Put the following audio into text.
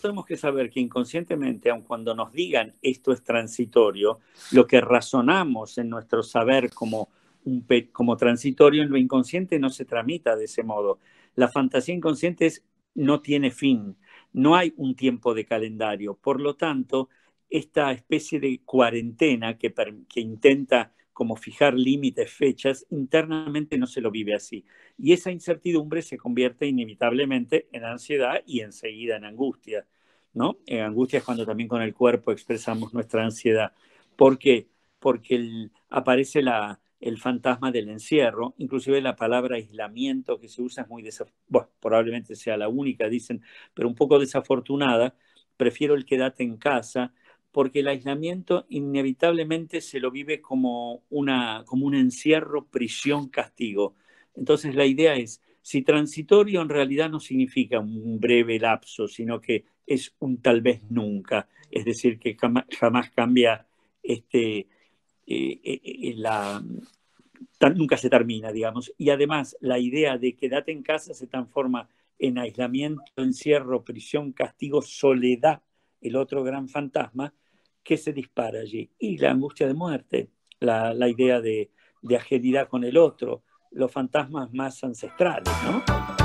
tenemos que saber que inconscientemente, aun cuando nos digan esto es transitorio, lo que razonamos en nuestro saber como, un como transitorio en lo inconsciente no se tramita de ese modo. La fantasía inconsciente no tiene fin, no hay un tiempo de calendario. Por lo tanto, esta especie de cuarentena que intenta como fijar límites, fechas, internamente no se lo vive así. Y esa incertidumbre se convierte inevitablemente en ansiedad y enseguida en angustia, ¿no? En angustia es cuando también con el cuerpo expresamos nuestra ansiedad. ¿Por qué? Porque aparece la, el fantasma del encierro, inclusive la palabra aislamiento que se usa es muy desafortunada, probablemente sea la única, dicen, pero un poco desafortunada, prefiero el quedate en casa, porque el aislamiento inevitablemente se lo vive como, una, como un encierro, prisión, castigo. Entonces la idea es, si transitorio en realidad no significa un breve lapso, sino que es un tal vez nunca, es decir, que jamás, cambia este, eh, eh, eh, nunca se termina, digamos. Y además la idea de quedarte en casa se transforma en aislamiento, encierro, prisión, castigo, soledad, el otro gran fantasma, que se dispara allí. Y la angustia de muerte, la, idea de, de con el otro, los fantasmas más ancestrales, ¿no?